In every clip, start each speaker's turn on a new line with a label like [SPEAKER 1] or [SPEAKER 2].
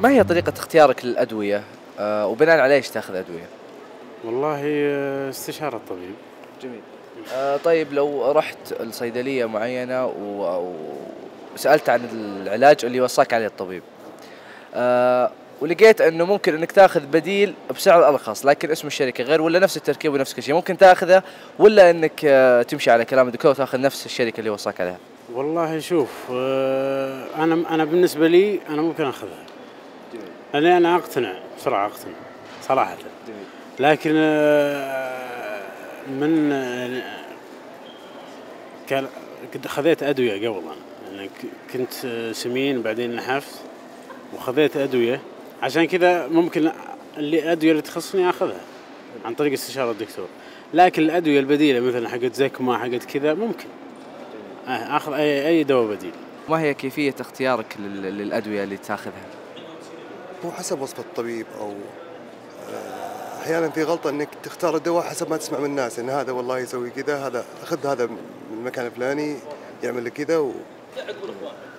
[SPEAKER 1] ما هي طريقة اختيارك للأدوية آه، وبناء على ايش تاخذ أدوية؟ والله آه، استشارة الطبيب جميل آه، طيب لو رحت لصيدلية معينة وسألت عن العلاج اللي وصاك عليه الطبيب ولقيت انه ممكن انك تاخذ بديل بسعر ارخص لكن اسم الشركه غير ولا نفس التركيب ونفس كل شيء ممكن تاخذه ولا انك تمشي على كلام الدكتور وتاخذ نفس الشركه اللي وصاك عليها
[SPEAKER 2] والله شوف انا انا بالنسبه لي انا ممكن اخذها انا انا اقتنع بسرعه اقتنع صراحه لكن آه، من آه، كان كنت خذيت ادويه قبل انا يعني كنت آه، سمين بعدين نحفت وخذيت ادويه عشان كذا ممكن اللي ادويه اللي تخصني اخذها عن طريق
[SPEAKER 1] استشاره الدكتور لكن الادويه البديله مثلا حقت زكمه حقت كذا ممكن اخذ اي اي دواء بديل ما هي كيفيه اختيارك للادويه اللي تاخذها؟
[SPEAKER 3] هو حسب وصفه الطبيب او آه، احيانا في غلطه انك تختار الدواء حسب ما تسمع من الناس ان هذا والله يسوي كذا هذا خذ هذا من المكان الفلاني
[SPEAKER 1] يعمل لك كذا و...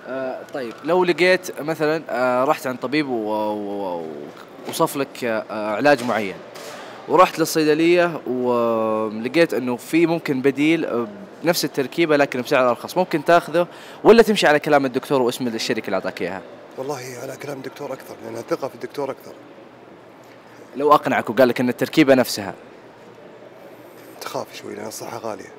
[SPEAKER 1] آه، طيب لو لقيت مثلا آه، رحت عند طبيب ووصف لك علاج معين ورحت للصيدليه ولقيت انه في ممكن بديل بنفس التركيبه لكن بسعر ارخص ممكن تاخذه ولا تمشي على كلام الدكتور واسم الشركه اللي اعطاك اياها
[SPEAKER 2] والله على كلام
[SPEAKER 1] الدكتور اكثر لان ثقه في الدكتور اكثر لو اقنعك وقال لك ان التركيبه نفسها تخاف شوي لان الصحه غاليه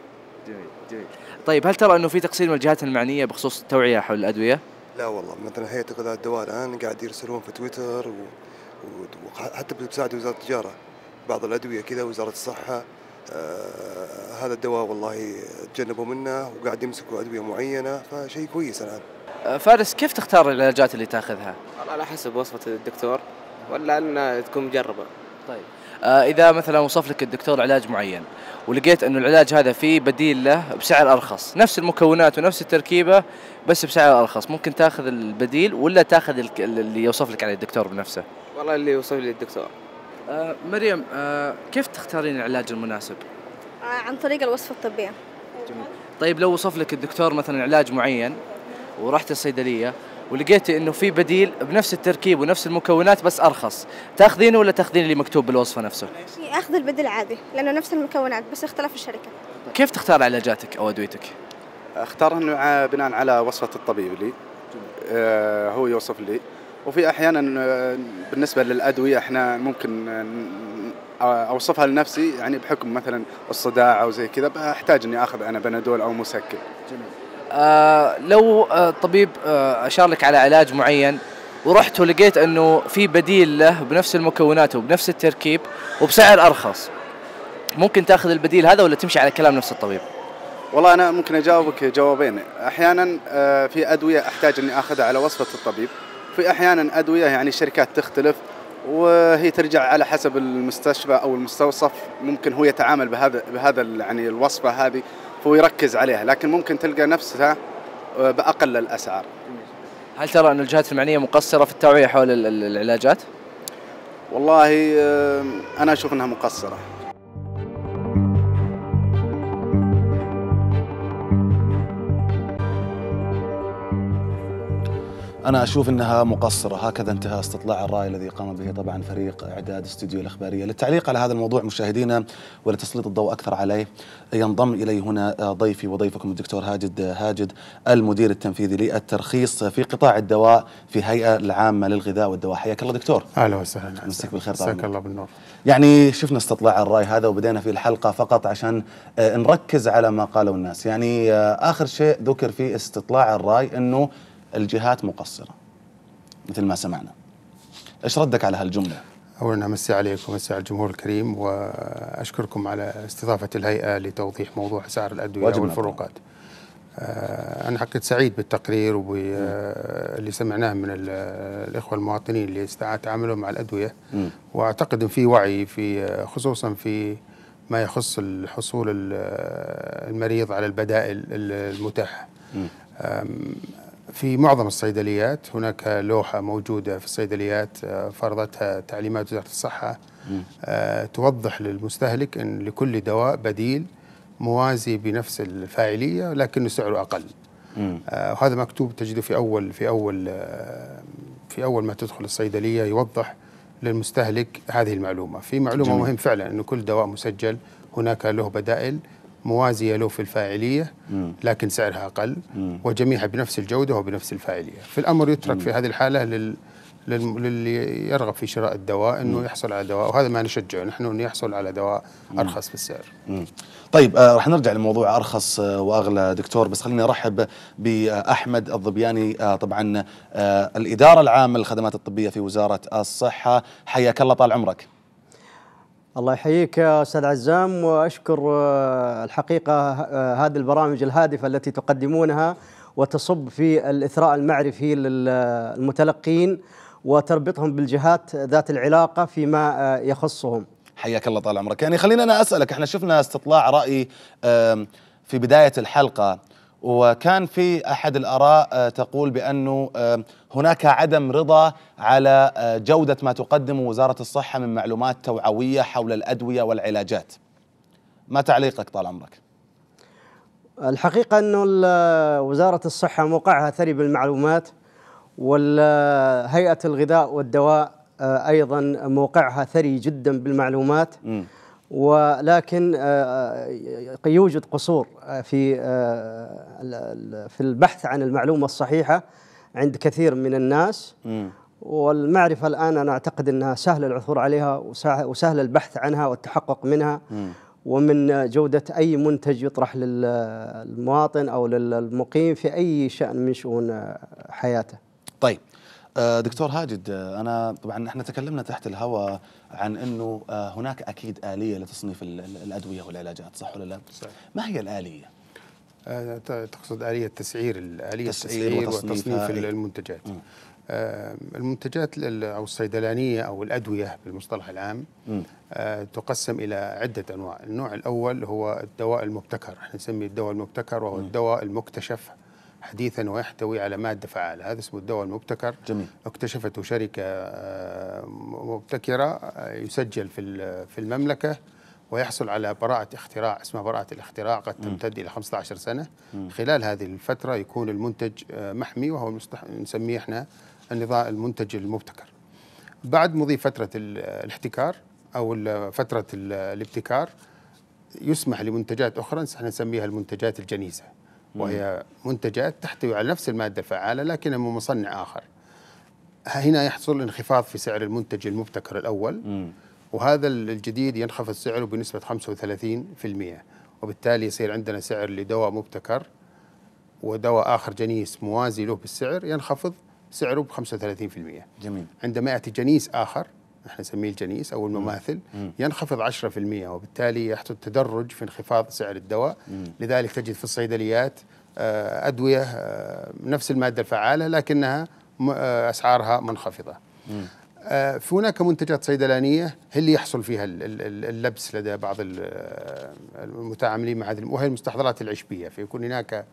[SPEAKER 1] جميل جميل طيب هل ترى انه في تقصير من الجهات المعنيه بخصوص التوعيه حول الادويه؟
[SPEAKER 3] لا والله مثلا هيئه غذاء الدواء الان قاعد يرسلون في تويتر و... وحتى بتساعد وزارة التجارة بعض الأدوية كذا وزارة الصحة آه هذا الدواء والله تجنبوا منه وقاعد يمسكوا
[SPEAKER 1] أدوية معينة فشيء كويس الآن فارس كيف تختار العلاجات اللي تاخذها؟ والله على حسب وصفة الدكتور ولا ان تكون مجربة. طيب آه، اذا مثلا وصف لك الدكتور علاج معين ولقيت انه العلاج هذا فيه بديل له بسعر ارخص، نفس المكونات ونفس التركيبة بس بسعر ارخص، ممكن تاخذ البديل ولا تاخذ اللي يوصف لك عليه الدكتور بنفسه؟ والله اللي يوصف لي الدكتور. آه مريم آه كيف تختارين العلاج المناسب؟ آه عن طريق الوصفة الطبية. جميل. طيب لو وصف لك الدكتور مثلا علاج معين ورحت الصيدليه ولقيت انه في بديل بنفس التركيب ونفس المكونات بس ارخص تاخذينه ولا تاخذين اللي مكتوب بالوصفه نفسه يعني اخذ البديل عادي لانه نفس المكونات بس اختلف الشركه كيف تختار علاجاتك او ادويتك اختار بناء على وصفه الطبيب لي آه هو يوصف لي وفي احيانا آه، بالنسبه للادويه احنا ممكن آه، آه، اوصفها لنفسي يعني بحكم مثلا الصداع او زي كذا بحتاج اني اخذ انا بنادول او مسكن جميل آه، لو الطبيب آه، آه، اشار لك على علاج معين ورحت ولقيت انه في بديل له بنفس المكونات وبنفس التركيب وبسعر ارخص ممكن تاخذ البديل هذا ولا تمشي على كلام نفس الطبيب؟ والله انا ممكن اجاوبك جوابين، احيانا في ادويه احتاج اني اخذها على وصفه الطبيب، في احيانا ادويه يعني الشركات تختلف وهي ترجع على حسب المستشفى او المستوصف ممكن هو يتعامل بهذا بهذا يعني الوصفه هذه ويركز عليها لكن ممكن تلقى نفسها آه، باقل الاسعار هل ترى ان الجهات المعنيه مقصره في التوعيه حول العلاجات والله آه، انا اشوف انها مقصره
[SPEAKER 3] أنا أشوف أنها مقصرة هكذا انتهى استطلاع الرأي الذي قام به طبعا فريق إعداد استوديو الإخبارية للتعليق على هذا الموضوع مشاهدينا ولتسليط الضوء أكثر عليه ينضم إلي هنا ضيفي وضيفكم الدكتور هاجد هاجد المدير التنفيذي للترخيص في قطاع الدواء في هيئة العامة للغذاء والدواء حياك الله دكتور أهلا وسهلا مساك بالخير مساك الله بالنور يعني شفنا استطلاع الرأي هذا وبدينا في الحلقة فقط عشان آه، نركز على ما قاله الناس يعني آه، آخر شيء ذكر في استطلاع الرأي أنه الجهات مقصره مثل ما سمعنا ايش ردك على هالجمله
[SPEAKER 2] اولا امسي عليكم امسي على الجمهور الكريم واشكركم على استضافه الهيئه لتوضيح موضوع اسعار الادويه والفروقات آه، انا حقيقه سعيد بالتقرير واللي سمعناه من الاخوه المواطنين اللي استعاد تعاملهم مع الادويه م. واعتقد ان في وعي في خصوصا في ما يخص الحصول المريض على البدائل المتاحه في معظم الصيدليات هناك لوحة موجودة في الصيدليات آه، فرضتها تعليمات وزارة الصحة آه، توضح للمستهلك أن لكل دواء بديل موازي بنفس الفاعلية لكن سعره أقل آه، وهذا مكتوب تجده في أول في أول في أول ما تدخل الصيدلية يوضح للمستهلك هذه المعلومة في معلومة جميل. مهم فعلا أنه كل دواء مسجل هناك له بدائل موازية له في الفاعلية لكن سعرها أقل وجميعها بنفس الجودة وبنفس الفاعلية في الأمر يترك في هذه الحالة لل للي يرغب في شراء الدواء انه يحصل على دواء وهذا ما نشجعه نحن انه يحصل على دواء ارخص في السعر.
[SPEAKER 3] طيب آه راح نرجع لموضوع ارخص آه، واغلى دكتور بس خليني ارحب باحمد الظبياني آه طبعا آه الاداره العامه للخدمات الطبيه في وزاره الصحه حياك الله طال عمرك.
[SPEAKER 4] الله يحييك استاذ عزام واشكر آه، الحقيقه آه، هذه البرامج الهادفه التي تقدمونها وتصب في الاثراء المعرفي للمتلقين وتربطهم بالجهات ذات العلاقه فيما آه، يخصهم.
[SPEAKER 3] حياك الله طال عمرك، يعني خلينا انا اسالك احنا شفنا استطلاع راي في بدايه الحلقه وكان في احد الاراء آه، تقول بانه آه، هناك عدم رضا على آه، جوده ما تقدم وزاره الصحه من معلومات توعويه حول الادويه والعلاجات. ما تعليقك طال عمرك؟
[SPEAKER 4] الحقيقه انه وزاره الصحه موقعها ثري بالمعلومات وهيئه الغذاء والدواء ايضا موقعها ثري جدا بالمعلومات. م. ولكن آه، آه، يوجد قصور آه، في في البحث عن المعلومه الصحيحه عند كثير من الناس والمعرفه الان انا اعتقد انها سهل العثور عليها وسهل البحث عنها والتحقق منها ومن جودة أي منتج يطرح للمواطن أو للمقيم في أي شأن من شؤون
[SPEAKER 3] حياته طيب آه، دكتور هاجد آه، انا طبعا احنا تكلمنا تحت الهواء عن انه آه، هناك اكيد اليه لتصنيف الادويه والعلاجات صح ولا لا؟ صحيح. ما هي الاليه؟
[SPEAKER 2] تقصد اليه تسعير الاليه التسعير وتصنيف إيه. المنتجات المنتجات او الصيدلانيه او الادويه بالمصطلح العام تقسم الى عده انواع، النوع الاول هو الدواء المبتكر، احنا نسميه الدواء المبتكر وهو الدواء المكتشف حديثا ويحتوي على مادة فعالة هذا اسمه الدواء المبتكر جميل. اكتشفته شركة آه، مبتكرة آه، يسجل في في المملكة ويحصل على براءة اختراع اسمها براءة الاختراع قد تمتد م. إلى 15 سنة م. خلال هذه الفترة يكون المنتج آه، محمي وهو المستح... نسميه احنا النظام المنتج المبتكر بعد مضي فترة الاحتكار أو فترة الابتكار يسمح لمنتجات أخرى احنا نسميها المنتجات الجنيزة وهي منتجات تحتوي على نفس المادة الفعالة لكنها من مصنع آخر هنا يحصل انخفاض في سعر المنتج المبتكر الأول م. وهذا الجديد ينخفض سعره بنسبة 35% وبالتالي يصير عندنا سعر لدواء مبتكر ودواء آخر جنيس موازي له بالسعر ينخفض سعره ب 35% جميل عندما يأتي جنيس آخر احنا نسميه الجنيس او المماثل ينخفض 10% وبالتالي يحدث تدرج في انخفاض سعر الدواء لذلك تجد في الصيدليات آه، ادويه آه، نفس الماده الفعاله لكنها آه، اسعارها منخفضه. في هناك منتجات صيدلانيه هي اللي يحصل فيها اللبس لدى بعض المتعاملين مع هذه وهي المستحضرات العشبيه فيكون هناك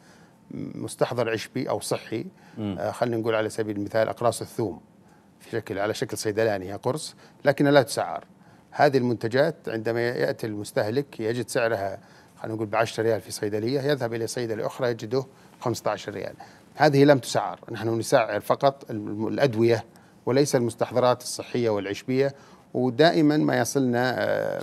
[SPEAKER 2] مستحضر عشبي او صحي خلينا نقول على سبيل المثال اقراص الثوم في شكل على شكل صيدلاني قرص لكنها لا تسعر هذه المنتجات عندما ياتي المستهلك يجد سعرها خلينا نقول ب 10 ريال في صيدليه يذهب الى صيدله اخرى يجده 15 ريال هذه لم تسعر نحن نسعر فقط الادويه وليس المستحضرات الصحيه والعشبيه ودائما ما يصلنا آه،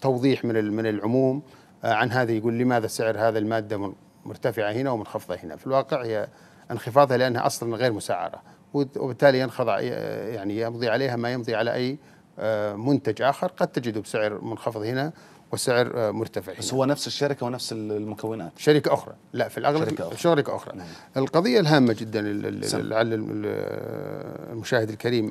[SPEAKER 2] توضيح من من العموم آه، عن هذا يقول لماذا سعر هذا الماده مرتفعه هنا ومنخفضه هنا في الواقع هي انخفاضها لانها اصلا غير مسعره وبالتالي ينخضع يعني يمضي عليها ما يمضي على اي آه، منتج اخر قد تجده بسعر منخفض هنا وسعر آه، مرتفع بس هنا. هو نفس الشركه ونفس المكونات شركه اخرى لا في الاغلب شركه اخرى, شركة أخرى. نعم. القضيه الهامه جدا لعل المشاهد الكريم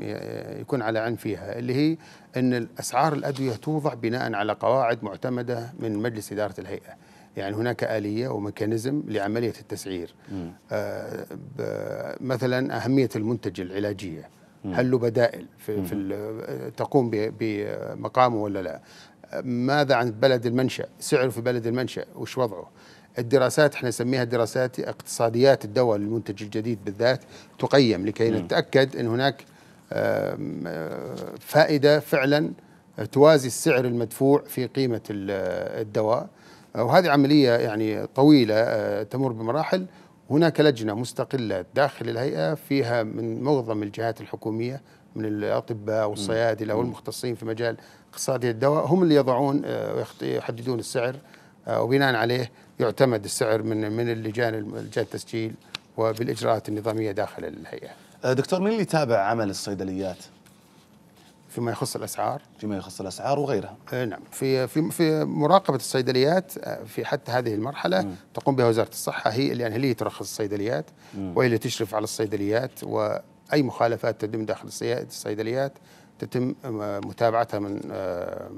[SPEAKER 2] يكون على علم فيها اللي هي ان اسعار الادويه توضع بناء على قواعد معتمده من مجلس اداره الهيئه يعني هناك آلية وميكانيزم لعملية التسعير آه مثلا أهمية المنتج العلاجية هل له بدائل في, في تقوم بمقامه ولا لا ماذا عن بلد المنشأ سعره في بلد المنشأ وش وضعه الدراسات احنا نسميها دراسات اقتصاديات الدواء للمنتج الجديد بالذات تقيم لكي نتاكد ان هناك آه، فائده فعلا توازي السعر المدفوع في قيمه الدواء وهذه عملية يعني طويلة آه، تمر بمراحل هناك لجنة مستقلة داخل الهيئة فيها من معظم الجهات الحكومية من الأطباء والصيادلة والمختصين في مجال اقتصادية الدواء هم اللي يضعون آه، ويحددون السعر آه، وبناء عليه يعتمد السعر من من اللجان لجان التسجيل وبالاجراءات النظاميه داخل الهيئه.
[SPEAKER 3] دكتور مين اللي يتابع عمل الصيدليات؟
[SPEAKER 2] فيما يخص الاسعار فيما يخص الاسعار وغيرها آه، نعم في في في مراقبه الصيدليات آه، في حتى هذه المرحله مم. تقوم بها وزاره الصحه هي لان يعني هي اللي ترخص الصيدليات مم. وهي اللي تشرف على الصيدليات واي مخالفات تتم داخل الصيدليات تتم آه، متابعتها من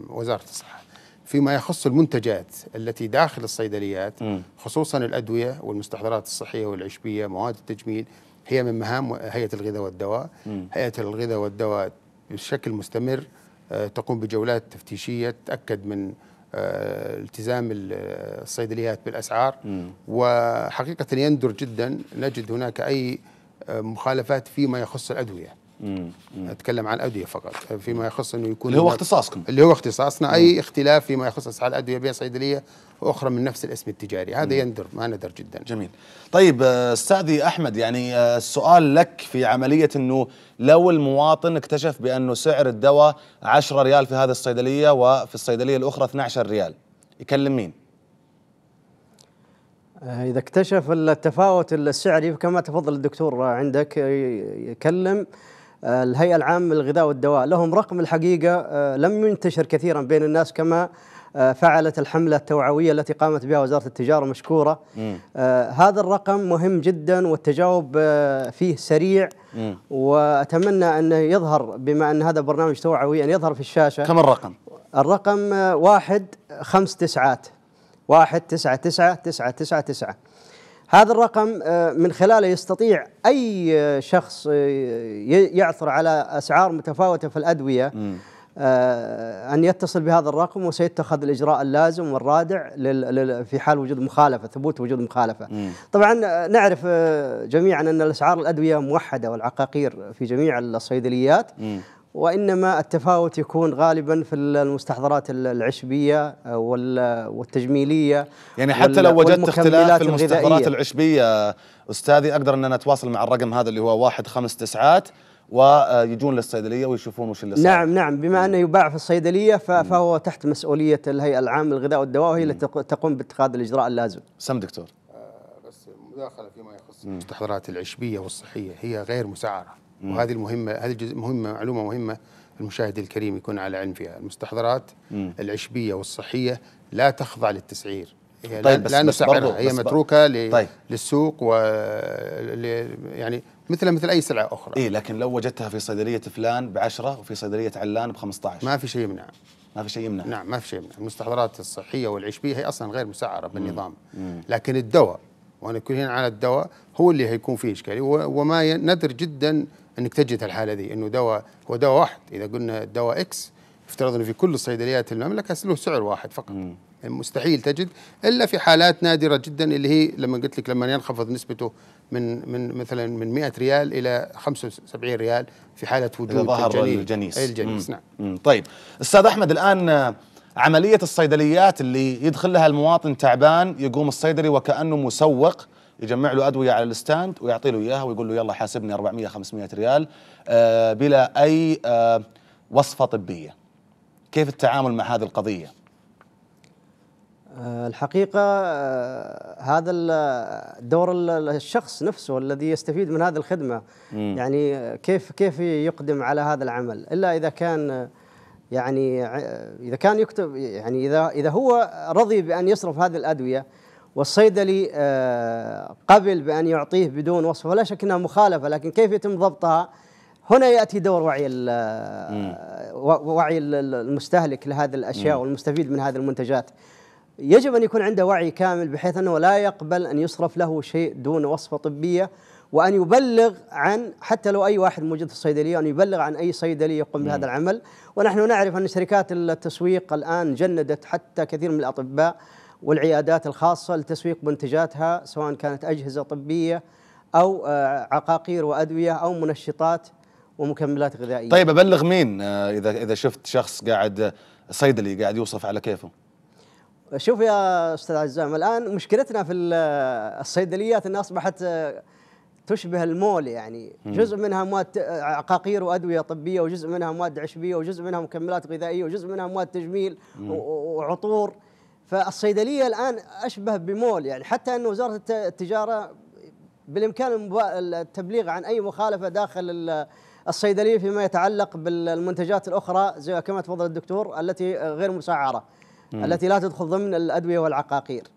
[SPEAKER 2] وزاره الصحه فيما يخص المنتجات التي داخل الصيدليات مم. خصوصا الادويه والمستحضرات الصحيه والعشبيه مواد التجميل هي من مهام هيئه الغذاء والدواء هيئه الغذاء والدواء بشكل مستمر آه، تقوم بجولات تفتيشيه تاكد من آه، التزام الصيدليات آه، بالاسعار م. وحقيقه يندر جدا نجد هناك اي مخالفات فيما يخص الادويه مم. مم. اتكلم عن الادويه فقط فيما يخص انه يكون اللي هو اختصاصكم اللي هو اختصاصنا مم. اي اختلاف فيما يخص اسعار الادويه بين صيدليه واخرى من نفس الاسم التجاري هذا يندر ما ندر جدا جميل
[SPEAKER 3] طيب آه، استاذي احمد يعني آه، السؤال لك في عمليه انه لو المواطن اكتشف بانه سعر الدواء 10 ريال في هذه الصيدليه وفي الصيدليه الاخرى 12 ريال يكلم مين
[SPEAKER 4] آه، إذا اكتشف التفاوت السعري كما تفضل الدكتور عندك يكلم آه، الهيئة العامة للغذاء والدواء لهم رقم الحقيقة آه، لم ينتشر كثيرا بين الناس كما آه، فعلت الحملة التوعوية التي قامت بها وزارة التجارة مشكورة آه هذا الرقم مهم جدا والتجاوب آه فيه سريع وأتمنى أن يظهر بما أن هذا برنامج توعوي أن يظهر في الشاشة كم الرقم؟ الرقم آه واحد خمس تسعات واحد تسعة تسعة تسعة تسعة تسعة هذا الرقم آه، من خلاله يستطيع اي آه، شخص آه، يعثر على اسعار متفاوته في الادويه أن يتصل بهذا الرقم وسيتخذ الإجراء اللازم والرادع في حال وجود مخالفة ثبوت وجود مخالفة طبعا نعرف جميعا أن الأسعار الأدوية موحدة والعقاقير في جميع الصيدليات وانما التفاوت يكون غالبا في المستحضرات العشبيه آه، والتجميليه يعني حتى لو وجدت اختلاف في المستحضرات الغذائية.
[SPEAKER 3] العشبيه استاذي اقدر ان انا اتواصل مع الرقم هذا اللي هو واحد خمس تسعات ويجون للصيدليه ويشوفون وش اللي صار
[SPEAKER 4] نعم نعم بما انه يباع في الصيدليه فهو تحت مسؤوليه الهيئه العامه للغذاء والدواء وهي اللي تقوم باتخاذ الاجراء اللازم سم دكتور
[SPEAKER 2] آه، بس مداخله فيما يخص المستحضرات العشبيه والصحيه هي غير مسعره وهذه المهمه هذه الجزء مهمه معلومه مهمه المشاهد الكريم يكون على علم فيها المستحضرات مم. العشبيه والصحيه لا تخضع للتسعير طيب لا, بس لا بس هي بس متروكه طيب. للسوق و ل... يعني مثل مثل اي سلعه اخرى اي لكن لو وجدتها في صيدليه فلان بعشرة وفي صيدليه علان ب 15 ما في شيء يمنع ما في شيء يمنع نعم ما في شيء يمنع المستحضرات الصحيه والعشبيه هي اصلا غير مسعره بالنظام مم. لكن الدواء وانا كل هنا على الدواء هو اللي هيكون فيه اشكاليه وما ندر جدا انك تجد الحاله دي انه دواء هو دواء واحد اذا قلنا دواء اكس افترض انه في كل الصيدليات المملكه له سعر واحد فقط مم. مستحيل تجد الا في حالات نادره جدا اللي هي لما قلت لك لما ينخفض نسبته من من مثلا من 100 ريال الى 75 ريال في حاله وجود ظهر الجنيس الجنيس مم. نعم مم. طيب استاذ احمد الان عمليه
[SPEAKER 3] الصيدليات اللي يدخل لها المواطن تعبان يقوم الصيدلي وكانه مسوق يجمع له ادويه على الستاند ويعطي له اياها ويقول له يلا حاسبني 400 500 ريال آه، بلا اي آه، وصفه طبيه. كيف التعامل مع هذه القضيه؟
[SPEAKER 4] آه، الحقيقة هذا دور الشخص نفسه الذي يستفيد من هذه الخدمة م. يعني كيف كيف يقدم على هذا العمل إلا إذا كان يعني إذا كان يكتب يعني إذا إذا هو رضي بأن يصرف هذه الأدوية والصيدلي آه، قبل بأن يعطيه بدون وصف ولا شك أنها مخالفة لكن كيف يتم ضبطها هنا يأتي دور وعي آه، وعي المستهلك لهذه الأشياء والمستفيد من هذه المنتجات يجب أن يكون عنده وعي كامل بحيث أنه لا يقبل أن يصرف له شيء دون وصفة طبية وأن يبلغ عن حتى لو أي واحد موجود في الصيدلية أن يبلغ عن أي صيدلي يقوم بهذا العمل ونحن نعرف أن شركات التسويق الآن جندت حتى كثير من الأطباء والعيادات الخاصة لتسويق منتجاتها سواء كانت أجهزة طبية أو آه، عقاقير وأدوية أو منشطات ومكملات غذائية طيب أبلغ
[SPEAKER 3] مين آه، إذا إذا شفت شخص قاعد صيدلي قاعد يوصف على كيفه
[SPEAKER 4] شوف يا أستاذ عزام الآن مشكلتنا في آه، الصيدليات أنها أصبحت تشبه المول يعني جزء منها مواد عقاقير وادويه طبيه وجزء منها مواد عشبيه وجزء منها مكملات غذائيه وجزء منها مواد تجميل وعطور فالصيدليه الان اشبه بمول يعني حتى ان وزاره التجاره بالامكان التبليغ عن اي مخالفه داخل الصيدليه فيما يتعلق بالمنتجات الاخرى زي كما تفضل الدكتور التي غير مسعره مم. التي لا تدخل ضمن الادويه والعقاقير.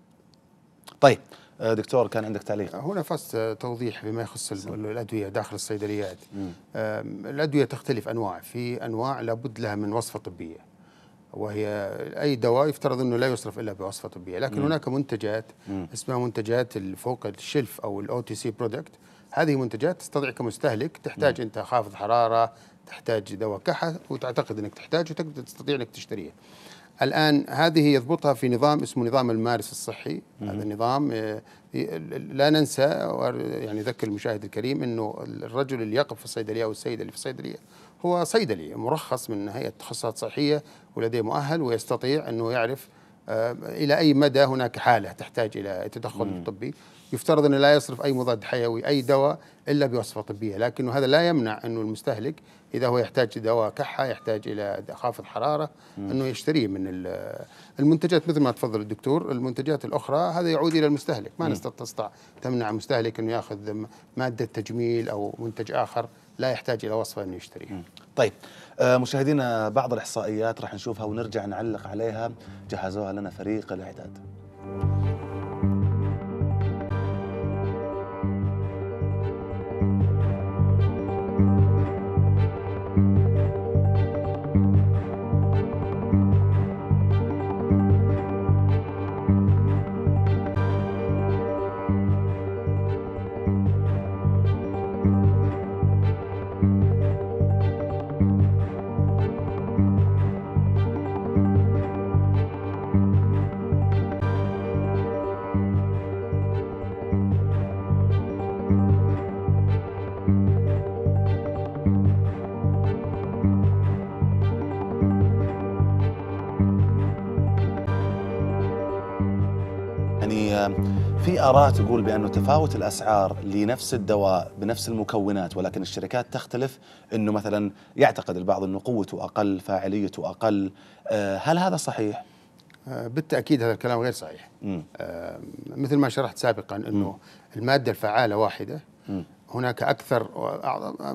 [SPEAKER 2] طيب دكتور كان عندك تعليق هنا فقط توضيح بما يخص الادويه داخل الصيدليات الادويه تختلف انواع في انواع لابد لها من وصفه طبيه وهي اي دواء يفترض انه لا يصرف الا بوصفه طبيه لكن مم. هناك منتجات مم. اسمها منتجات فوق الشلف او الاو تي سي برودكت هذه منتجات تستطيع كمستهلك تحتاج مم. انت خافض حراره تحتاج دواء كحه وتعتقد انك تحتاج تستطيع انك تشتريها الان هذه يضبطها في نظام اسمه نظام المارس الصحي مم. هذا النظام آه، لا ننسى يعني ذكر المشاهد الكريم انه الرجل اللي يقف في الصيدليه او السيده اللي في الصيدليه هو صيدلي مرخص من هيئة التخصصات الصحيه ولديه مؤهل ويستطيع أنه يعرف آه، إلى أي مدى هناك حالة تحتاج إلى تدخل طبي يفترض أنه لا يصرف أي مضاد حيوي أي دواء إلا بوصفة طبية لكن هذا لا يمنع أنه المستهلك إذا هو يحتاج دواء كحة يحتاج إلى خافض حرارة مم. أنه يشتريه من المنتجات مثل ما تفضل الدكتور المنتجات الأخرى هذا يعود إلى المستهلك ما نستطيع تمنع المستهلك أنه يأخذ مادة تجميل أو منتج آخر لا يحتاج إلى وصفة انه يشتريها طيب آه، مشاهدينا بعض الإحصائيات راح نشوفها ونرجع نعلق عليها جهزوها
[SPEAKER 3] لنا فريق الإعداد في آراء تقول بأنه تفاوت الأسعار لنفس الدواء بنفس المكونات ولكن الشركات تختلف أنه مثلا
[SPEAKER 2] يعتقد البعض أنه قوته أقل فاعليته أقل آه، هل هذا صحيح؟ آه، بالتأكيد هذا الكلام غير صحيح آه، مثل ما شرحت سابقا أنه المادة الفعالة واحدة هناك اكثر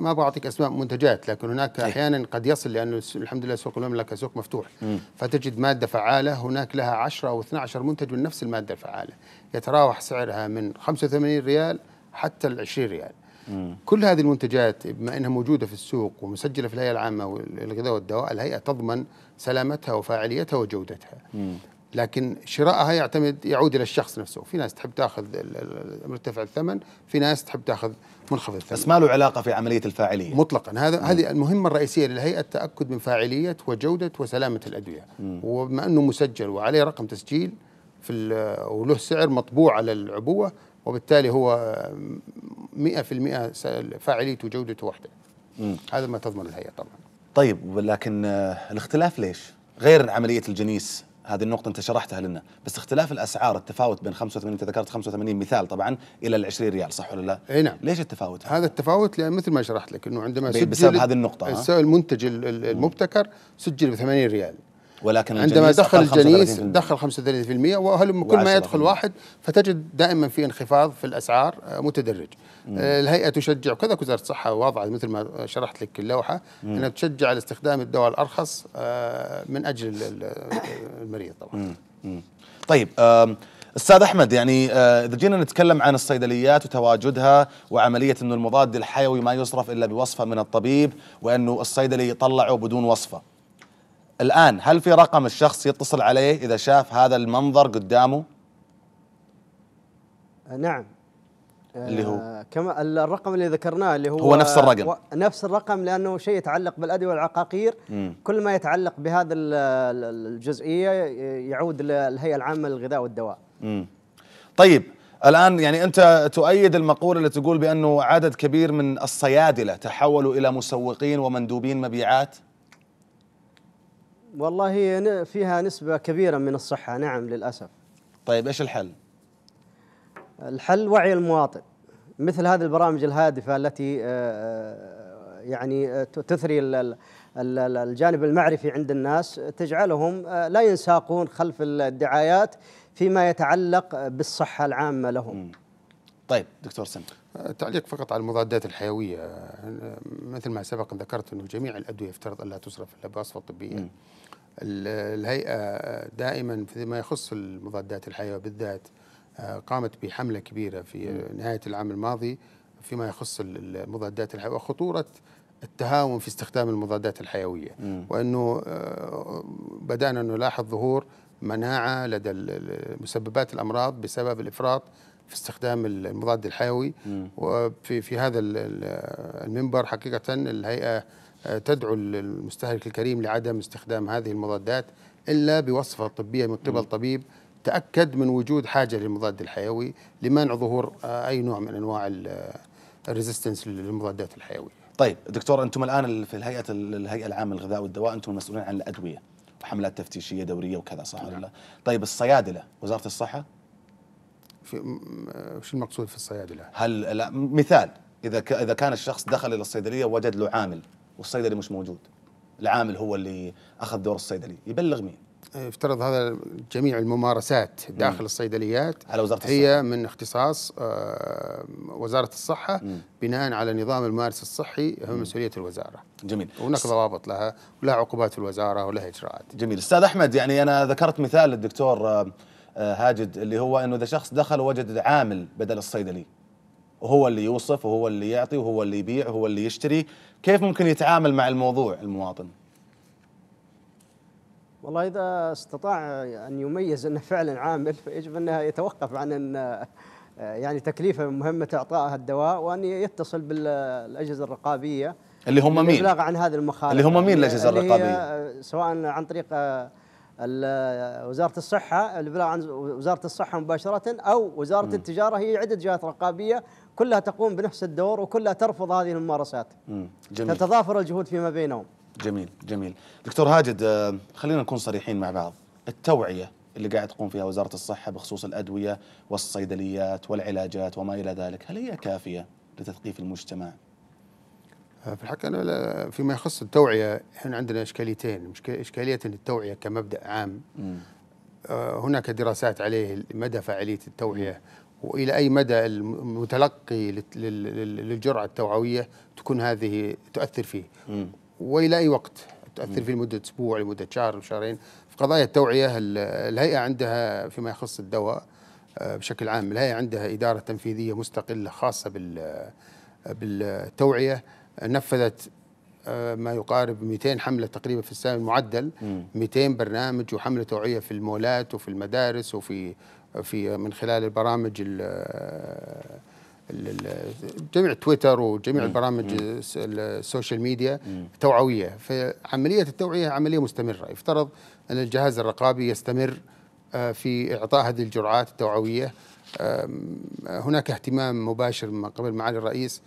[SPEAKER 2] ما بعطيك اسماء منتجات لكن هناك احيانا قد يصل لانه الحمد لله سوق المملكه سوق مفتوح م. فتجد ماده فعاله هناك لها 10 او 12 منتج من نفس الماده الفعاله يتراوح سعرها من 85 ريال حتى ال 20 ريال م. كل هذه المنتجات بما انها موجوده في السوق ومسجله في الهيئه العامه للغذاء والدواء الهيئه تضمن سلامتها وفاعليتها وجودتها م. لكن شرائها يعتمد يعود الى الشخص نفسه، في ناس تحب تاخذ مرتفع الثمن، في ناس تحب تاخذ منخفض الثمن. بس ما له علاقه في عمليه الفاعليه. مطلقا، هذا هذه المهمه الرئيسيه للهيئه التاكد من فاعليه وجوده وسلامه الادويه، مم. وبما انه مسجل وعليه رقم تسجيل في وله سعر مطبوع على العبوه، وبالتالي هو 100% فاعليته وجودته واحده. هذا ما تضمن الهيئه طبعا.
[SPEAKER 3] طيب ولكن آه، الاختلاف ليش؟ غير عمليه الجنيس هذه النقطة أنت شرحتها لنا، بس اختلاف الأسعار التفاوت بين 85 أنت ذكرت 85 مثال طبعا إلى ال 20 ريال
[SPEAKER 2] صح ولا لا؟ اي نعم ليش التفاوت؟ هذا التفاوت لأن مثل ما شرحت لك أنه عندما سجل بسبب هذه النقطة المنتج المبتكر سجل ب 80 ريال
[SPEAKER 3] ولكن عندما دخل الجنيس دخل
[SPEAKER 2] 35% وهل كل ما يدخل واحد فتجد دائما في انخفاض في الاسعار آه، متدرج آه، الهيئه تشجع وكذا وزاره الصحه وضعت مثل ما شرحت لك اللوحه انها تشجع على استخدام الدواء الارخص آه، من اجل المريض
[SPEAKER 3] طبعا طيب استاذ احمد يعني اذا جينا نتكلم عن الصيدليات وتواجدها وعمليه انه المضاد الحيوي ما يصرف الا بوصفه من الطبيب وانه الصيدلي يطلعه بدون وصفه الآن هل في رقم الشخص يتصل عليه إذا شاف هذا المنظر قدامه؟
[SPEAKER 4] آه، نعم آه، اللي هو كما الرقم اللي ذكرناه اللي هو هو نفس الرقم نفس الرقم لانه شيء يتعلق بالادويه والعقاقير كل ما يتعلق بهذا الجزئيه يعود للهيئه العامه للغذاء والدواء.
[SPEAKER 3] مم. طيب الان يعني انت تؤيد المقوله اللي تقول بانه عدد كبير من الصيادله تحولوا الى مسوقين ومندوبين مبيعات؟
[SPEAKER 4] والله فيها نسبة كبيرة من الصحة نعم للأسف طيب إيش الحل؟ الحل وعي المواطن مثل هذه البرامج الهادفة التي آه، آه، يعني آه، تثري الجانب المعرفي عند الناس تجعلهم لا ينساقون خلف الدعايات فيما يتعلق بالصحة العامة لهم طيب دكتور سمك تعليق
[SPEAKER 2] فقط على المضادات الحيويه مثل ما سبق ذكرت انه جميع الادويه يفترض الا تصرف الا بوصفه طبيه الهيئه دائما فيما يخص المضادات الحيويه بالذات آه، قامت بحمله كبيره في نهايه العام الماضي فيما يخص المضادات الحيويه وخطوره التهاون في استخدام المضادات الحيويه وانه آه، بدانا نلاحظ ظهور مناعه لدى مسببات الامراض بسبب الافراط في استخدام المضاد الحيوي وفي في هذا المنبر حقيقة الهيئة آه، تدعو المستهلك الكريم لعدم استخدام هذه المضادات إلا بوصفة طبية من قبل طبيب تأكد من وجود حاجة للمضاد الحيوي لمنع ظهور آه، أي نوع من أنواع الريزيستنس آه، للمضادات الحيوية طيب دكتور أنتم الآن في الهيئة
[SPEAKER 3] الهيئة العامة للغذاء والدواء أنتم المسؤولين عن الأدوية وحملات تفتيشية دورية وكذا صح نعم. ولا نعم. طيب الصيادلة وزارة الصحة في شو المقصود في الصيادله؟ هل لا مثال اذا اذا كان الشخص دخل الى الصيدليه وجد له عامل والصيدلي مش موجود العامل هو اللي اخذ دور الصيدلي يبلغ مين؟
[SPEAKER 2] إيه، يفترض هذا جميع الممارسات داخل الصيدليات على وزارة هي الصحة. من اختصاص آه، وزارة الصحة مم. بناء على نظام الممارس الصحي هو مسؤولية الوزارة جميل وهناك ضوابط لها ولها عقوبات الوزارة ولها إجراءات
[SPEAKER 3] جميل أستاذ أحمد يعني أنا ذكرت مثال للدكتور آه، آه، هاجد اللي هو انه اذا شخص دخل وجد عامل بدل الصيدلي وهو اللي يوصف وهو اللي يعطي وهو اللي يبيع وهو اللي يشتري كيف ممكن يتعامل مع الموضوع المواطن
[SPEAKER 4] والله إذا استطاع أن يميز أنه فعلا عامل فيجب أنه يتوقف عن أن آه، يعني تكليفه مهمة اعطاء الدواء وأن يتصل بالأجهزة الرقابية
[SPEAKER 3] اللي هم مين؟ الإبلاغ
[SPEAKER 4] عن هذه المخالفة اللي هم مين عن هذه المخالفه اللي الرقابية؟ آه، سواء عن طريق وزاره الصحه الابلاغ عن وزاره الصحه مباشره او وزاره م. التجاره هي عده جهات رقابيه كلها تقوم بنفس الدور وكلها ترفض هذه الممارسات. جميل تتضافر الجهود فيما بينهم.
[SPEAKER 3] جميل جميل. دكتور هاجد آه، خلينا نكون صريحين مع بعض، التوعيه اللي قاعد تقوم فيها وزاره الصحه بخصوص الادويه والصيدليات والعلاجات وما الى ذلك، هل هي كافيه لتثقيف المجتمع
[SPEAKER 2] في الحقيقة أنا فيما يخص التوعية إحنا عندنا إشكاليتين إشكالية التوعية كمبدأ عام آه، هناك دراسات عليه مدى فاعلية التوعية وإلى أي مدى المتلقي للجرعة التوعوية تكون هذه تؤثر فيه وإلى أي وقت تؤثر فيه لمدة أسبوع لمدة شهر شهرين في قضايا التوعية الهيئة عندها فيما يخص الدواء آه، بشكل عام الهيئة عندها إدارة تنفيذية مستقلة خاصة بالتوعية نفذت آه، ما يقارب 200 حملة تقريبا في السنة المعدل 200 برنامج وحملة توعية في المولات وفي المدارس وفي في من خلال البرامج آه، جميع تويتر وجميع البرامج السوشيال ميديا توعوية فعملية التوعية عملية مستمرة يفترض أن الجهاز الرقابي يستمر آه، في إعطاء هذه الجرعات التوعوية هناك اهتمام مباشر من قبل معالي الرئيس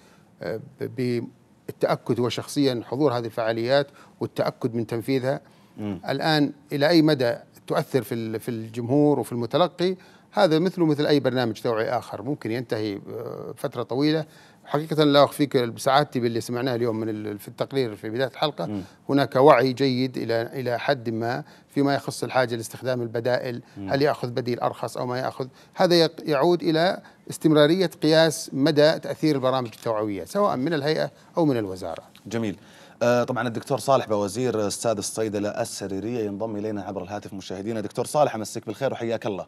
[SPEAKER 2] التاكد هو شخصيا حضور هذه الفعاليات والتاكد من تنفيذها م. الان الى اي مدى تؤثر في في الجمهور وفي المتلقي هذا مثله مثل اي برنامج توعي اخر ممكن ينتهي آه، فتره طويله حقيقة لا أخفيك بسعادتي باللي سمعناه اليوم من في التقرير في بداية الحلقة م. هناك وعي جيد إلى إلى حد ما فيما يخص الحاجة لاستخدام البدائل م. هل يأخذ بديل أرخص أو ما يأخذ هذا يعود إلى استمرارية قياس مدى تأثير البرامج التوعوية سواء من الهيئة أو من الوزارة جميل آه، طبعا الدكتور
[SPEAKER 3] صالح بوزير استاذ الصيدله السريريه ينضم الينا عبر الهاتف مشاهدينا دكتور صالح امسك بالخير وحياك الله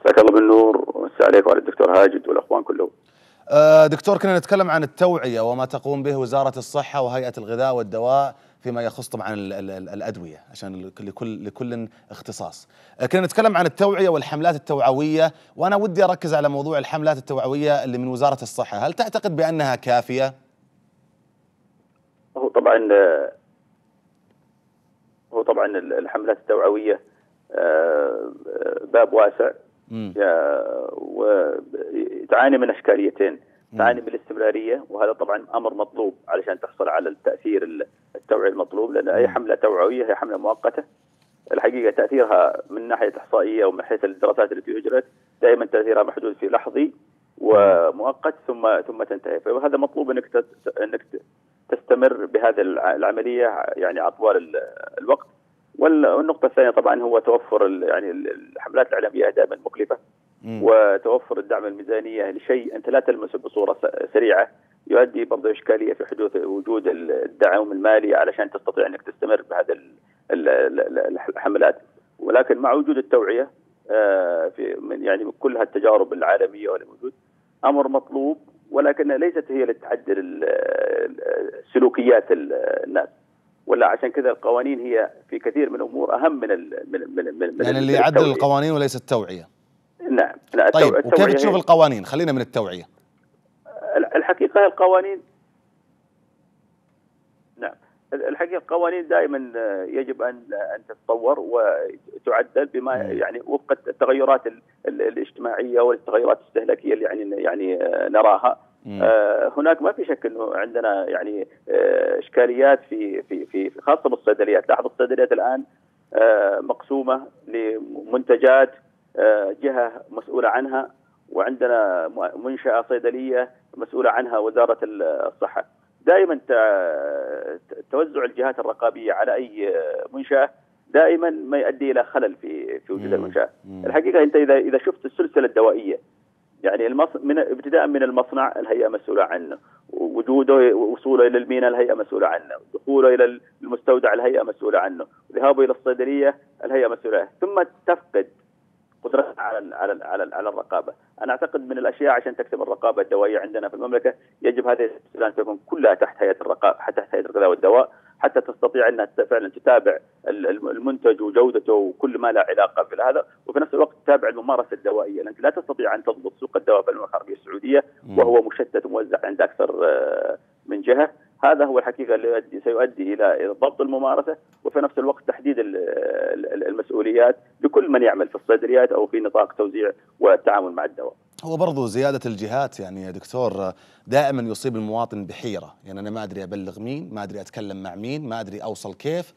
[SPEAKER 5] مساك الله بالنور ومسا عليك وعلى الدكتور هاجد والاخوان
[SPEAKER 3] آه، دكتور كنا نتكلم عن التوعية وما تقوم به وزارة الصحة وهيئة الغذاء والدواء فيما يخص طبعا الأدوية عشان لكل لكل اختصاص آه، كنا نتكلم عن التوعية والحملات التوعوية وأنا ودي أركز على موضوع الحملات التوعوية اللي من وزارة الصحة هل تعتقد بأنها كافية؟
[SPEAKER 5] هو طبعا آه، هو طبعا الحملات التوعوية باب واسع وتعاني من اشكاليتين تعاني من الاستمراريه وهذا طبعا امر مطلوب علشان تحصل على التاثير التوعي المطلوب لان اي حمله توعويه هي حمله مؤقته الحقيقه تاثيرها من ناحيه احصائيه ومن حيث الدراسات التي اجرت دائما تاثيرها محدود في لحظي ومؤقت ثم ثم تنتهي فهذا مطلوب انك انك تستمر بهذه العمليه يعني اطوال الوقت والنقطة الثانية طبعا هو توفر يعني الحملات الإعلامية دائما مكلفة مم. وتوفر الدعم الميزانية لشيء أنت لا تلمسه بصورة سريعة يؤدي برضه إشكالية في حدوث وجود الدعم المالي علشان تستطيع أنك تستمر بهذا الحملات ولكن مع وجود التوعية آه، في من يعني كل هالتجارب العالمية والموجود أمر مطلوب ولكنها ليست هي لتعدل سلوكيات الناس ولا عشان كذا القوانين هي في كثير من الامور اهم من الـ من الـ من, من يعني اللي يعدل
[SPEAKER 3] القوانين وليس التوعيه
[SPEAKER 5] نعم لا طيب التوعية وكيف تشوف
[SPEAKER 3] القوانين خلينا من التوعيه
[SPEAKER 5] الحقيقه القوانين نعم الحقيقه القوانين دائما آه، يجب ان آه، ان تتطور وتعدل بما يعني وفق التغيرات الاجتماعيه والتغيرات الاستهلاكيه اللي يعني يعني آه، نراها آه، هناك ما في شك انه عندنا يعني آه، اشكاليات في في في خاصه بالصيدليات، لاحظ الصيدليات الان آه، مقسومه لمنتجات جهه مسؤوله عنها وعندنا منشاه صيدليه مسؤوله عنها وزاره الصحه. دائما توزع الجهات الرقابيه على اي منشاه دائما ما يؤدي الى خلل في في وجود المنشاه. الحقيقه انت اذا اذا شفت السلسله الدوائيه يعني المص... من ابتداء من المصنع الهيئه مسؤوله عنه وجوده وصوله الى الميناء الهيئه مسؤوله عنه دخوله الى المستودع الهيئه مسؤوله عنه ذهابه الى الصيدليه الهيئه مسؤوله عنه. ثم تفقد قدرتها على على على على الرقابه، انا اعتقد من الاشياء عشان تكتب الرقابه الدوائيه عندنا في المملكه يجب هذه تكون كلها تحت هيئه الرقابه تحت هيئه الغذاء والدواء حتى تستطيع انها فعلا تتابع المنتج وجودته وكل ما له علاقه بهذا وفي نفس الوقت تتابع الممارسه الدوائيه لانك لا تستطيع ان تضبط سوق الدواء في المملكه العربيه السعوديه وهو مشتت وموزع عند اكثر آه، من جهه هذا هو الحقيقه اللي سيؤدي الى ضبط الممارسه وفي نفس الوقت تحديد المسؤوليات لكل من يعمل في الصيدليات او في نطاق توزيع والتعامل مع الدواء.
[SPEAKER 3] هو برضو زيادة الجهات يعني يا دكتور دائما يصيب المواطن بحيرة يعني أنا ما أدري أبلغ مين ما أدري أتكلم مع مين ما أدري أوصل كيف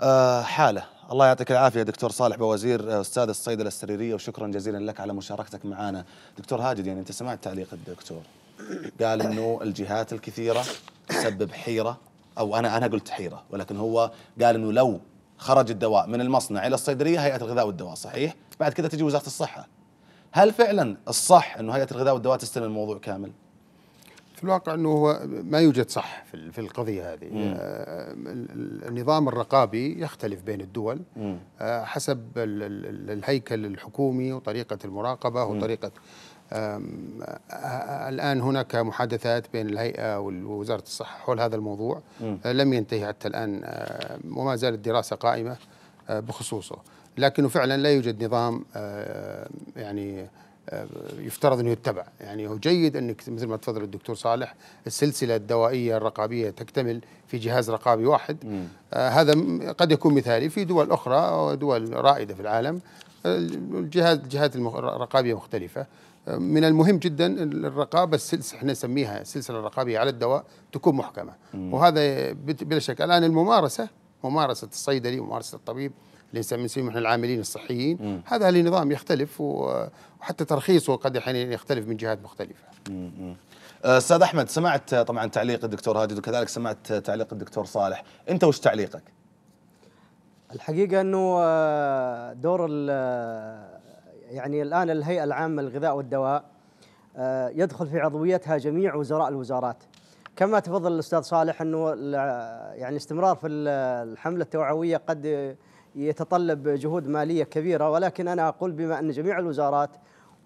[SPEAKER 3] أه حالة الله يعطيك العافية دكتور صالح بوزير آه، أستاذ الصيدلة السريرية وشكرا جزيلا لك على مشاركتك معنا دكتور هاجد يعني أنت سمعت تعليق الدكتور قال أنه الجهات الكثيرة تسبب حيرة أو أنا أنا قلت حيرة ولكن هو قال أنه لو خرج الدواء من المصنع إلى الصيدلية هيئة الغذاء والدواء صحيح بعد كذا تجي وزارة الصحة هل فعلا الصح انه هيئه الغذاء والدواء تستلم الموضوع كامل؟
[SPEAKER 2] في الواقع انه هو ما يوجد صح في القضيه هذه آه، النظام الرقابي يختلف بين الدول آه، حسب الهيكل الحكومي وطريقه المراقبه وطريقه آه، الان هناك محادثات بين الهيئه ووزاره الصحه حول هذا الموضوع لم ينتهي حتى الان وما زالت دراسه قائمه بخصوصه لكنه فعلا لا يوجد نظام آه، يعني آه، يفترض انه يتبع يعني هو جيد انك مثل ما تفضل الدكتور صالح السلسله الدوائيه الرقابيه تكتمل في جهاز رقابي واحد آه هذا قد يكون مثالي في دول اخرى دول رائده في العالم آه، الجهاز الجهات الرقابيه مختلفه من المهم جدا الرقابه السلسله احنا نسميها السلسله الرقابيه على الدواء تكون محكمه مم. وهذا بلا شك الان الممارسه ممارسه الصيدلي وممارسه الطبيب اللي نسميه احنا العاملين الصحيين مم. هذا لنظام يختلف وحتى ترخيصه قد احيانا يعني يختلف من جهات مختلفه
[SPEAKER 3] آه، استاذ احمد سمعت طبعا تعليق الدكتور هاجد وكذلك سمعت تعليق الدكتور صالح انت وش تعليقك
[SPEAKER 4] الحقيقه انه آه، دور يعني الان الهيئه العامه للغذاء والدواء آه، يدخل في عضويتها جميع وزراء الوزارات كما تفضل الاستاذ صالح انه يعني استمرار في الحمله التوعويه قد يتطلب جهود ماليه كبيره ولكن انا اقول بما ان جميع الوزارات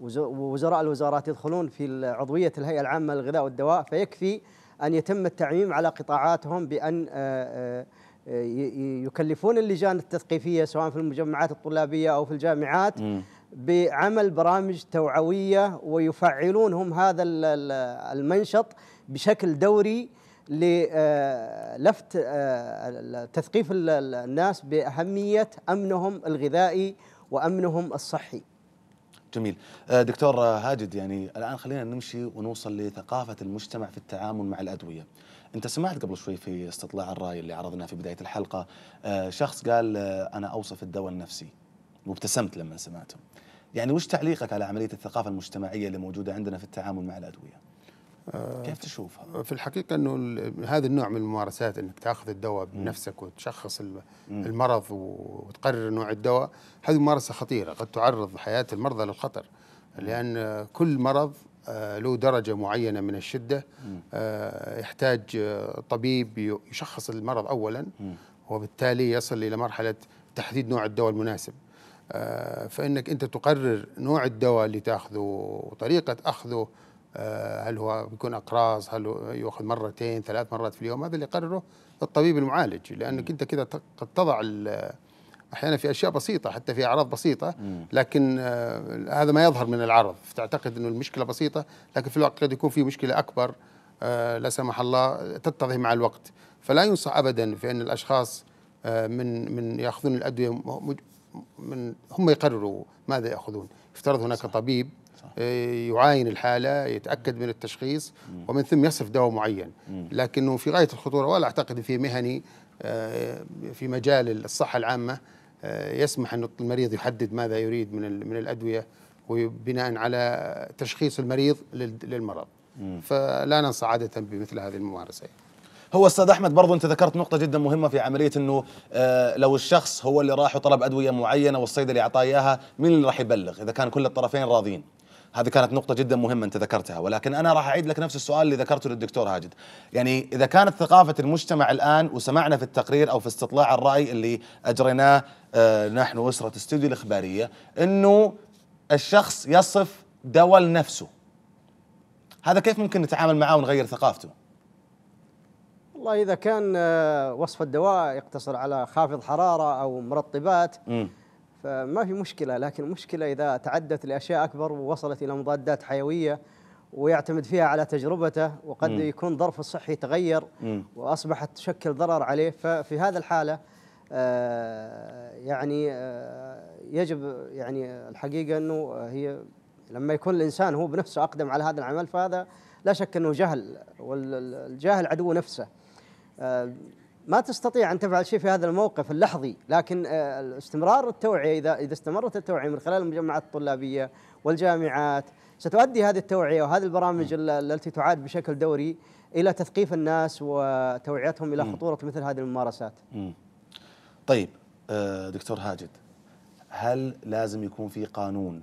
[SPEAKER 4] ووزراء الوزارات يدخلون في عضويه الهيئه العامه للغذاء والدواء فيكفي ان يتم التعميم على قطاعاتهم بان آه، آه، يكلفون اللجان التثقيفيه سواء في المجمعات الطلابيه او في الجامعات بعمل برامج توعويه ويفعلون هم هذا المنشط بشكل دوري للفت آه، تثقيف الناس باهميه امنهم الغذائي وامنهم الصحي.
[SPEAKER 3] جميل آه، دكتور هاجد يعني الان خلينا نمشي ونوصل لثقافه المجتمع في التعامل مع الادويه. انت سمعت قبل شوي في استطلاع الراي اللي عرضناه في بدايه الحلقه آه، شخص قال انا اوصف الدواء النفسي وابتسمت لما سمعته. يعني وش تعليقك على عمليه الثقافه المجتمعيه اللي موجوده عندنا في التعامل مع الادويه؟
[SPEAKER 2] آه، كيف تشوفها؟ في الحقيقة أنه هذا النوع من الممارسات أنك تأخذ الدواء بنفسك وتشخص المرض وتقرر نوع الدواء هذه ممارسة خطيرة قد تعرض حياة المرضى للخطر لأن كل مرض آه، له درجة معينة من الشدة آه، يحتاج طبيب يشخص المرض أولا وبالتالي يصل إلى مرحلة تحديد نوع الدواء المناسب فإنك أنت تقرر نوع الدواء اللي تأخذه وطريقة أخذه آه، هل هو بيكون اقراص هل ياخذ مرتين ثلاث مرات في اليوم هذا اللي يقرره الطبيب المعالج لانك انت كذا قد تضع احيانا في اشياء بسيطه حتى في اعراض بسيطه لكن آه، هذا ما يظهر من العرض فتعتقد انه المشكله بسيطه لكن في الواقع قد يكون في مشكله اكبر آه، لا سمح الله تتضح مع الوقت فلا ينصح ابدا في ان الاشخاص من من ياخذون الادويه من هم يقرروا ماذا ياخذون يفترض هناك صح. طبيب إيه، يعاين الحاله يتاكد من التشخيص ومن ثم يصف دواء معين لكنه في غايه الخطوره ولا اعتقد في مهني آه، في مجال الصحه العامه آه، يسمح ان المريض يحدد ماذا يريد من من الادويه وبناء على تشخيص المريض للمرض فلا ننصح عاده بمثل هذه الممارسه
[SPEAKER 3] هو استاذ احمد برضو انت ذكرت نقطه جدا مهمه في عمليه انه آه لو الشخص هو اللي راح وطلب ادويه معينه والصيدلي اعطاه اياها مين اللي راح يبلغ اذا كان كل الطرفين راضين هذه كانت نقطة جدا مهمة أنت ذكرتها ولكن أنا راح أعيد لك نفس السؤال اللي ذكرته للدكتور هاجد يعني إذا كانت ثقافة المجتمع الآن وسمعنا في التقرير أو في استطلاع الرأي اللي أجريناه آه نحن أسرة استوديو الإخبارية أنه الشخص يصف دول نفسه هذا كيف ممكن نتعامل معاه ونغير ثقافته
[SPEAKER 4] والله إذا كان آه، وصف الدواء يقتصر على خافض حرارة أو مرطبات م. فما في مشكلة لكن المشكلة إذا تعدت لأشياء أكبر ووصلت إلى مضادات حيوية ويعتمد فيها على تجربته وقد م. يكون ظرفه الصحي تغير م. وأصبحت تشكل ضرر عليه ففي هذا الحالة آه يعني آه يجب يعني الحقيقة أنه هي لما يكون الإنسان هو بنفسه أقدم على هذا العمل فهذا لا شك أنه جهل والجاهل عدو نفسه آه ما تستطيع ان تفعل شيء في هذا الموقف اللحظي لكن آه، استمرار التوعيه اذا اذا استمرت التوعيه من خلال المجمعات الطلابيه والجامعات ستؤدي هذه التوعيه وهذه البرامج التي تعاد بشكل دوري الى تثقيف الناس وتوعيتهم الى خطوره مثل هذه الممارسات.
[SPEAKER 3] طيب آه، دكتور هاجد هل لازم يكون في قانون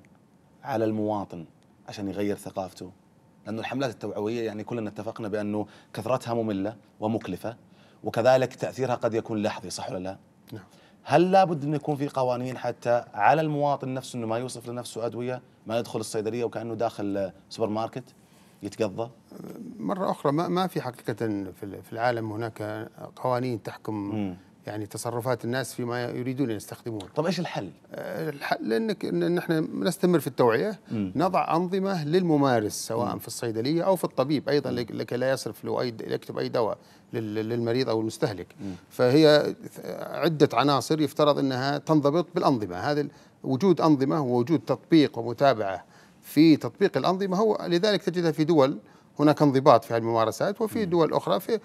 [SPEAKER 3] على المواطن عشان يغير ثقافته؟ لانه الحملات التوعويه يعني كلنا اتفقنا بانه كثرتها ممله ومكلفه وكذلك تاثيرها قد يكون لحظي صح ولا لا؟ نعم هل لابد ان يكون في قوانين حتى على المواطن نفسه انه ما يوصف لنفسه ادويه ما يدخل الصيدليه وكانه داخل سوبر ماركت يتقضى؟
[SPEAKER 2] مره اخرى ما, ما في حقيقه في العالم هناك قوانين تحكم مم. يعني تصرفات الناس فيما يريدون ان يستخدموه. طب ايش الحل آه، الحل انك ان احنا نستمر في التوعيه مم. نضع انظمه للممارس سواء مم. في الصيدليه او في الطبيب ايضا لكي لا يصرف له اي يكتب اي دواء للمريض او المستهلك مم. فهي عده عناصر يفترض انها تنضبط بالانظمه هذا وجود انظمه ووجود تطبيق ومتابعه في تطبيق الانظمه هو لذلك تجدها في دول هناك انضباط في هذه الممارسات وفي دول أخرى في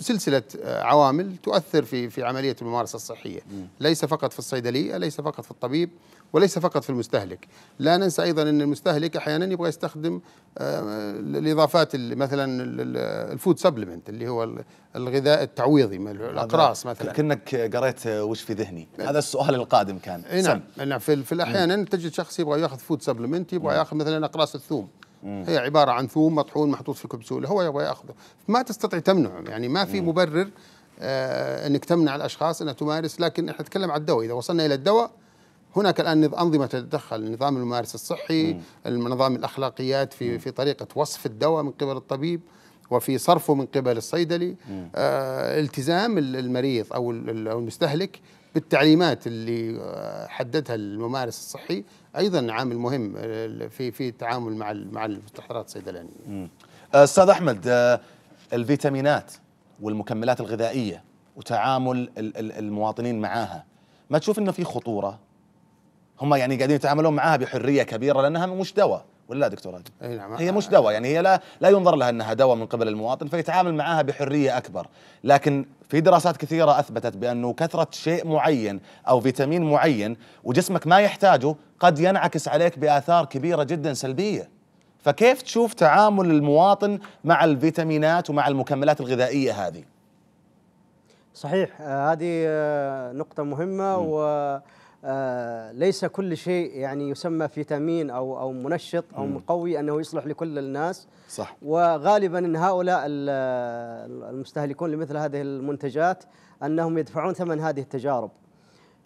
[SPEAKER 2] سلسلة آه، عوامل تؤثر في في عملية الممارسة الصحية ليس فقط في الصيدلية ليس فقط في الطبيب وليس فقط في المستهلك لا ننسى أيضا أن المستهلك أحيانا يبغى يستخدم آه، الإضافات مثلا الفود سبلمنت اللي هو الغذاء التعويضي الأقراص مثلا كأنك قريت وش في ذهني نعم. هذا السؤال القادم كان إيه نعم نعم في, في الأحيان تجد شخص يبغى ياخذ فود سبلمنت يبغى ياخذ مثلا أقراص الثوم مم. هي عباره عن ثوم مطحون محطوط في كبسوله هو يبغى ياخذه ما تستطيع تمنعه يعني ما في مم. مبرر آه انك تمنع الاشخاص انها تمارس لكن احنا نتكلم عن الدواء اذا وصلنا الى الدواء هناك الان انظمه تتدخل نظام الممارس الصحي النظام نظام الاخلاقيات في في طريقه وصف الدواء من قبل الطبيب وفي صرفه من قبل الصيدلي آه التزام المريض او المستهلك بالتعليمات اللي آه، حددها الممارس الصحي ايضا عامل مهم آه، في في التعامل مع مع المستحضرات الصيدلانيه.
[SPEAKER 3] آه، استاذ احمد الفيتامينات والمكملات الغذائيه وتعامل المواطنين معاها ما تشوف انه في خطوره؟ هم يعني قاعدين يتعاملون معاها بحريه كبيره لانها مش دواء. ولا دكتور راجل؟ اي نعم هي مش دواء يعني هي لا لا ينظر لها انها دواء من قبل المواطن فيتعامل معها بحريه اكبر، لكن في دراسات كثيره اثبتت بانه كثره شيء معين او فيتامين معين وجسمك ما يحتاجه قد ينعكس عليك باثار كبيره جدا سلبيه. فكيف تشوف تعامل المواطن مع الفيتامينات ومع المكملات الغذائيه هذه؟
[SPEAKER 4] صحيح آه، هذه آه، نقطة مهمة م. و آه، ليس كل شيء يعني يسمى فيتامين او او منشط او مقوي انه يصلح لكل الناس صح وغالبا ان هؤلاء المستهلكون لمثل هذه المنتجات انهم يدفعون ثمن هذه التجارب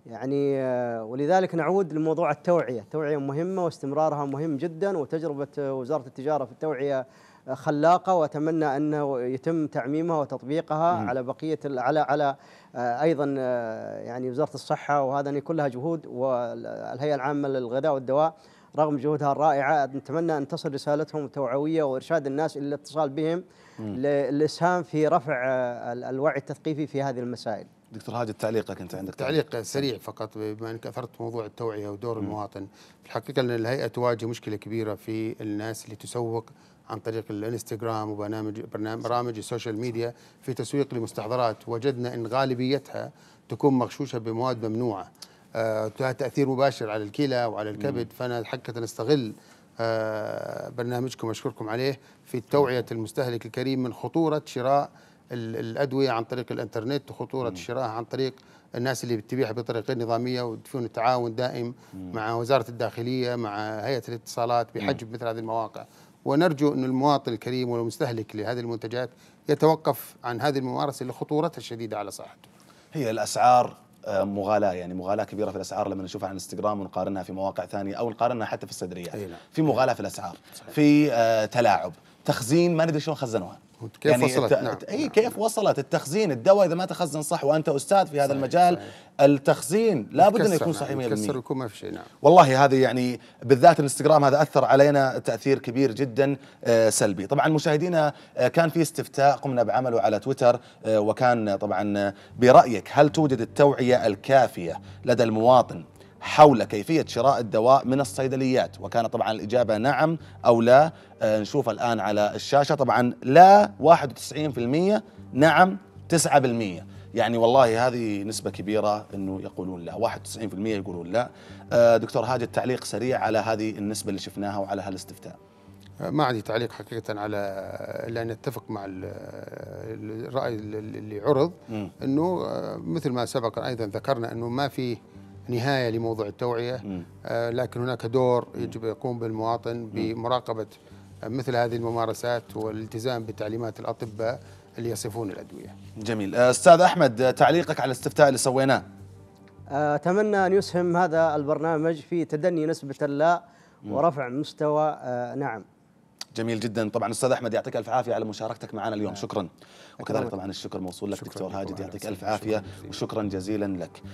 [SPEAKER 4] يعني آه، ولذلك نعود لموضوع التوعيه، التوعيه مهمه واستمرارها مهم جدا وتجربه وزاره التجاره في التوعيه آه، خلاقه واتمنى انه يتم تعميمها وتطبيقها مم. على بقيه على على آه، ايضا آه، يعني وزاره الصحه وهذا يعني كلها جهود والهيئه العامه للغذاء والدواء رغم جهودها الرائعه نتمنى ان تصل رسالتهم التوعويه وارشاد الناس الى الاتصال بهم للاسهام في رفع آه، الوعي التثقيفي في هذه المسائل. دكتور هادي تعليقك
[SPEAKER 2] انت عندك تعليق, تعليق نعم. سريع فقط بما انك اثرت موضوع التوعيه ودور المواطن، في الحقيقه ان الهيئه تواجه مشكله كبيره في الناس اللي تسوق عن طريق الانستغرام وبرنامج برامج السوشيال ميديا في تسويق لمستحضرات وجدنا ان غالبيتها تكون مغشوشه بمواد ممنوعه آه، لها تاثير مباشر على الكلى وعلى الكبد فانا حقيقه استغل آه، برنامجكم اشكركم عليه في توعيه المستهلك الكريم من خطوره شراء الادويه عن طريق الانترنت وخطوره شرائها عن طريق الناس اللي بتبيعها بطريقه نظاميه وتكون تعاون دائم مع وزاره الداخليه مع هيئه الاتصالات بحجب مثل هذه المواقع ونرجو أن المواطن الكريم والمستهلك لهذه المنتجات يتوقف عن هذه الممارسة لخطورتها الشديدة على صحته
[SPEAKER 3] هي الأسعار آه، مغالاه يعني مغالاه كبيره في الاسعار لما نشوفها على الانستغرام ونقارنها في مواقع ثانيه او نقارنها حتى في الصيدليات نعم. في مغالاه في الاسعار صحيح. في آه، تلاعب تخزين ما ندري شلون خزنوها كيف يعني وصلت نعم. اي كيف نعم. وصلت التخزين الدواء اذا ما تخزن صح وانت استاذ في هذا صحيح المجال صحيح. التخزين لابد انه يكون صحيح 100% يتكسر يكون نعم، ما في شيء نعم والله هذه يعني بالذات الانستغرام هذا اثر علينا تاثير كبير جدا آه، سلبي طبعا مشاهدينا آه، كان في استفتاء قمنا بعمله على تويتر آه، وكان طبعا برايك هل توجد التوعيه الكافيه لدى المواطن حول كيفية شراء الدواء من الصيدليات وكان طبعا الإجابة نعم أو لا آه، نشوف الآن على الشاشة طبعا لا 91% نعم 9% يعني والله هذه نسبة كبيرة انه يقولون لا، 91% يقولون لا. آه، دكتور هاجد تعليق سريع على هذه النسبة اللي شفناها وعلى هالاستفتاء.
[SPEAKER 2] آه، ما عندي تعليق حقيقة على لأن أتفق مع الرأي اللي عرض أنه مثل ما سبق أيضا ذكرنا أنه ما في نهايه لموضوع التوعيه آه، لكن هناك دور يجب يقوم بالمواطن بمراقبه آه، مثل هذه الممارسات والالتزام بتعليمات الاطباء اللي يصفون الادويه. جميل، آه، استاذ احمد تعليقك على الاستفتاء اللي سويناه.
[SPEAKER 4] اتمنى ان يسهم هذا البرنامج في تدني نسبه اللا ورفع مستوى نعم.
[SPEAKER 3] جميل جدا طبعا استاذ احمد يعطيك الف عافيه على مشاركتك معنا اليوم نعم. شكرا وكذلك طبعا الشكر موصول لك دكتور هاجد يعطيك الف عافيه وشكرا جزيلا لك